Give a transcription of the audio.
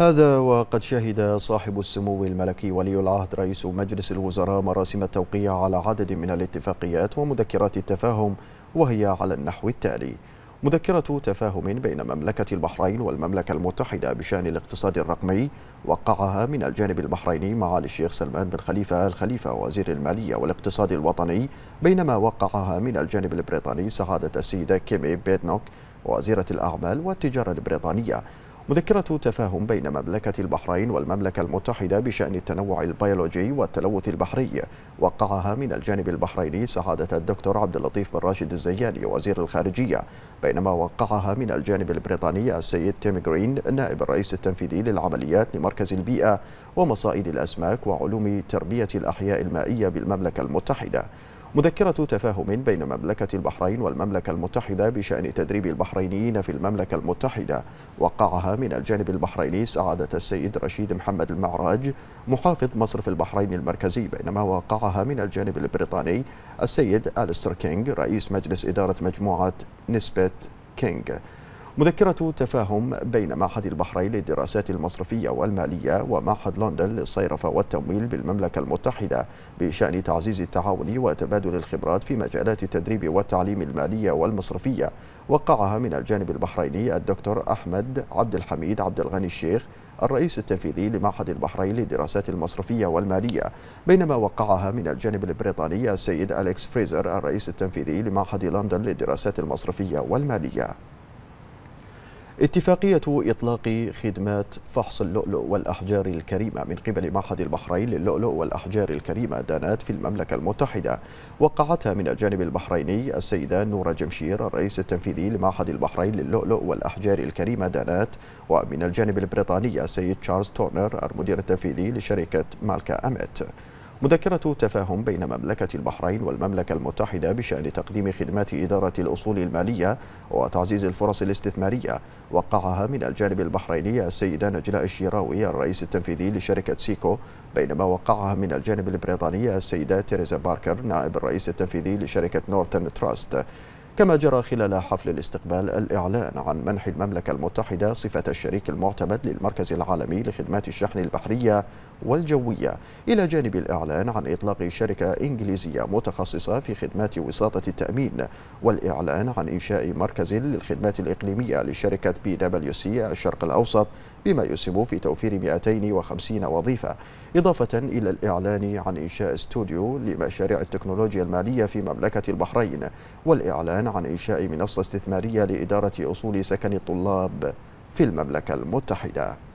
هذا وقد شهد صاحب السمو الملكي ولي العهد رئيس مجلس الوزراء مراسم التوقيع على عدد من الاتفاقيات ومذكرات التفاهم وهي على النحو التالي مذكرة تفاهم بين مملكة البحرين والمملكة المتحدة بشأن الاقتصاد الرقمي وقعها من الجانب البحريني معالي الشيخ سلمان بن خليفة آل خليفة وزير المالية والاقتصاد الوطني بينما وقعها من الجانب البريطاني سعادة السيدة كيمي بيتنوك وزيرة الأعمال والتجارة البريطانية مذكرة تفاهم بين مملكة البحرين والمملكة المتحدة بشأن التنوع البيولوجي والتلوث البحري وقعها من الجانب البحريني سعادة الدكتور عبد اللطيف بن راشد الزياني وزير الخارجية بينما وقعها من الجانب البريطاني السيد تيم جرين نائب الرئيس التنفيذي للعمليات لمركز البيئة ومصائد الأسماك وعلوم تربية الأحياء المائية بالمملكة المتحدة مذكرة تفاهم بين مملكة البحرين والمملكة المتحدة بشأن تدريب البحرينيين في المملكة المتحدة وقعها من الجانب البحريني سعادة السيد رشيد محمد المعراج محافظ مصرف البحرين المركزي بينما وقعها من الجانب البريطاني السيد ألستر كينغ رئيس مجلس إدارة مجموعة نسبة كينغ مذكرة تفاهم بين معهد البحرين للدراسات المصرفية والمالية ومعهد لندن للصيرفة والتمويل بالمملكة المتحدة بشأن تعزيز التعاون وتبادل الخبرات في مجالات التدريب والتعليم المالية والمصرفية وقعها من الجانب البحريني الدكتور أحمد عبد الحميد عبد الغني الشيخ الرئيس التنفيذي لمعهد البحرين للدراسات المصرفية والمالية بينما وقعها من الجانب البريطاني السيد أليكس فريزر الرئيس التنفيذي لمعهد لندن للدراسات المصرفية والمالية اتفاقية إطلاق خدمات فحص اللؤلؤ والأحجار الكريمة من قبل معهد البحرين للؤلؤ والأحجار الكريمة دانات في المملكة المتحدة وقعتها من الجانب البحريني السيدة نورة جمشير الرئيس التنفيذي لمعهد البحرين للؤلؤ والأحجار الكريمة دانات ومن الجانب البريطاني السيد تشارلز تورنر المدير التنفيذي لشركة مالكا أمت مذكرة تفاهم بين مملكة البحرين والمملكة المتحدة بشأن تقديم خدمات إدارة الأصول المالية وتعزيز الفرص الاستثمارية وقعها من الجانب البحريني السيدة نجلاء الشيراوي الرئيس التنفيذي لشركة سيكو بينما وقعها من الجانب البريطاني السيدة تيريزا باركر نائب الرئيس التنفيذي لشركة نورثرن تراست كما جرى خلال حفل الاستقبال الإعلان عن منح المملكة المتحدة صفة الشريك المعتمد للمركز العالمي لخدمات الشحن البحرية والجوية إلى جانب الإعلان عن إطلاق شركة إنجليزية متخصصة في خدمات وساطة التأمين والإعلان عن إنشاء مركز للخدمات الإقليمية لشركة بي دبليو سي الشرق الأوسط بما يسهم في توفير 250 وظيفة إضافة إلى الإعلان عن إنشاء استوديو لمشاريع التكنولوجيا المالية في مملكة البحرين والإعلان الإعلان عن إنشاء منصة استثمارية لإدارة أصول سكن الطلاب في المملكة المتحدة